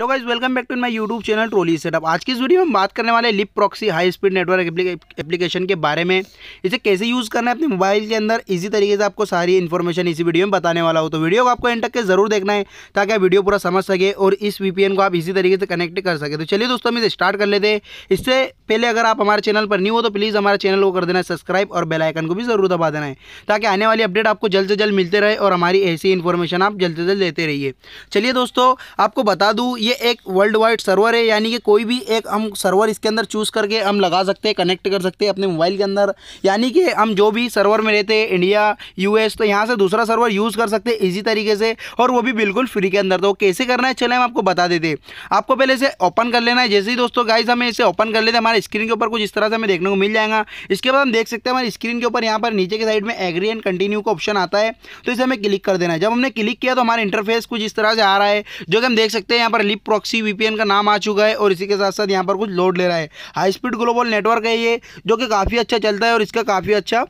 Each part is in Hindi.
hello guys welcome back to my YouTube channel trolley setup आज की इस वीडियो में हम बात करने वाले lip proxy high speed network application के बारे में इसे कैसे यूज़ करना है अपने मोबाइल के अंदर इजी तरीके से आपको सारी इन्फॉर्मेशन इसी वीडियो में बताने वाला हो तो वीडियो को आपको एंड तक के जरूर देखना है ताकि आप वीडियो पूरा समझ सके और इस वीपीएन को आप इसी तरीके से कनेक्ट कर सके तो चलिए दोस्तों हम इसे स्टार्ट कर लेते हैं इससे पहले अगर आप हमारे चैनल पर नहीं हो तो प्लीज़ हमारे चैनल को कर देना है सब्सक्राइब और बेलाइकन को भी जरूर दबा देना है ताकि आने वाली अपडेट आपको जल्द से जल्द मिलते रहे और हमारी ऐसी इन्फॉर्मेशन आप जल्द से जल्द लेते रहिए चलिए दोस्तों आपको बता दूँ ये एक वर्ल्ड वाइड सर्वर है यानी कि कोई भी एक हम सर्वर इसके अंदर चूज़ करके हम लगा सकते हैं कनेक्ट कर सकते हैं अपने मोबाइल के अंदर यानी कि हम जो भी सर्वर में रहते हैं इंडिया यूएस तो यहाँ से दूसरा सर्वर यूज़ कर सकते हैं इजी तरीके से और वो भी बिल्कुल फ्री के अंदर तो कैसे करना है चले हम आपको बता देते आपको पहले इसे ओपन कर लेना है जैसे ही दोस्तों गाइज हमें इसे ओपन कर लेते हमारे स्क्रीन के ऊपर कुछ इस तरह से हमें देखने को मिल जाएगा इसके बाद हम देख सकते हैं हमारे स्क्रीन के ऊपर यहाँ पर नीचे के साइड में एग्री एंड कंटिन्यू का ऑप्शन आता है तो इसे हमें क्लिक कर देना है जब हमने क्लिक किया तो हमारा इंटरफेस कुछ इस तरह से आ रहा है जो कि हम देख सकते हैं यहाँ पर लिप प्रॉक्सी वीपीएन का नाम आ चुका है और इसी के साथ साथ यहाँ पर कुछ लोड ले रहा है हाई स्पीड ग्लोबल नेटवर्क है ये जो कि काफ़ी अच्छा चलता है और इसका काफ़ी अच्छा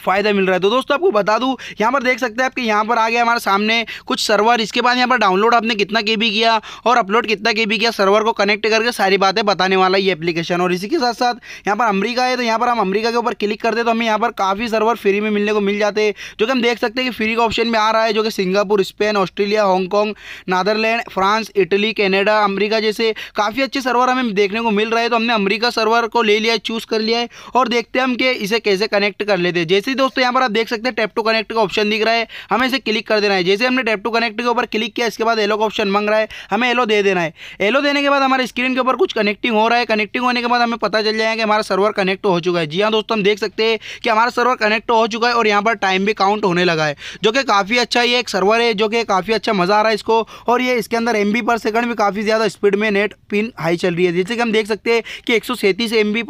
फ़ायदा मिल रहा है तो दोस्तों आपको बता दूँ यहाँ पर देख सकते हैं आपके यहाँ पर आ गया हमारे सामने कुछ सर्वर इसके बाद यहाँ पर डाउनलोड आपने कितना के किया और अपलोड कितना के किया सर्वर को कनेक्ट करके सारी बातें बताने वाला ये एप्लीकेशन और इसी के साथ साथ यहाँ पर अमरीका है तो यहाँ पर हम अमरीका के ऊपर क्लिक करते तो हमें यहाँ पर काफ़ी सर्वर फ्री में मिलने को मिल जाते हैं जो कि हम देख सकते हैं कि फ्री का ऑप्शन में आ रहा है जो कि Singapore Spain Australia Hong Kong Netherland France Italy Canada America जैसे काफ़ी अच्छे सर्वर हमें देखने को मिल रहे हैं तो हमने अमरीका सर्वर को ले लिया है चूज़ कर लिया है और देखते हैं हम कि इसे कैसे कनेक्ट कर लेते हैं जैसे ही दोस्तों यहाँ पर आप देख सकते हैं टैप टू कनेक्ट का ऑप्शन दिख रहा है हमें इसे क्लिक कर देना है जैसे हमने टैप टू कनेक्ट के ऊपर क्लिक किया इसके बाद एलो का ऑप्शन मांग रहा है हमें एलो दे देना है एलो देने के बाद हमारे स्क्रीन के ऊपर कुछ कनेक्टिंग हो रहा है कनेक्टिंग होने के बाद हमें पता चल जाएगा कि हमारा सर्वर कनेक्ट हो चुका है जी हाँ दोस्तों हम देख सकते हैं कि हमारा सर्वर कनेक्ट हो चुका है और यहाँ पर टाइम भी काउंट होने लगा है जो कि काफ़ी अच्छा ये एक सर्वर है जो कि काफ़ी अच्छा मज़ा आ रहा है इसको और ये इसके अंदर एम पर सेकंड भी काफ़ी ज़्यादा स्पीड में नेट पिन हाई चल रही है जैसे कि हम देख सकते हैं कि एक सौ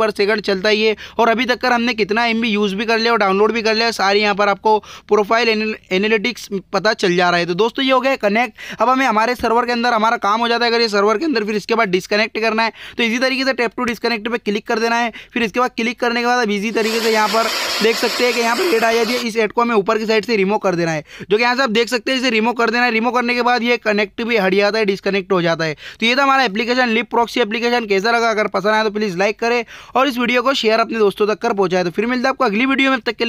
पर सेकंड चलता ही है और अभी तक कर हमने कितना एम यूज़ भी कर लिया और डाउनलोड डाउनलोड भी कर लिया सारी यहाँ पर आपको प्रोफाइल एनालिटिक्स पता चल जा रहा है तो दोस्तों ये हो गया कनेक्ट अब हमें हमारे सर्वर के अंदर हमारा काम हो जाता है अगर ये सर्वर के अंदर फिर इसके बाद डिस्कनेक्ट करना है तो इसी तरीके से टैप टू डिस्कनेक्ट पर क्लिक कर देना है फिर इसके बाद क्लिक करने के बाद अब इसी तरीके से यहाँ पर देख सकते हैं कि यहाँ पर एड आ जाती है इस एड को हमें ऊपर की साइड से रिमूव कर देना है जो कि यहाँ से आप देख सकते हैं इसे रिमूव कर देना है रिमूव करने के बाद ये कनेक्ट भी हट जाता है डिस्कनेक्ट हो जाता है तो ये था हमारा एप्लीकेशन लिप प्रॉक्सी एप्लीकेशन कैसा लगा अगर पसंद आया तो प्लीज़ लाइक करें और इस वीडियो को शेयर अपने दोस्तों तक कर पहुँचाए तो फिर मिलता है आपको अगली वीडियो में तक के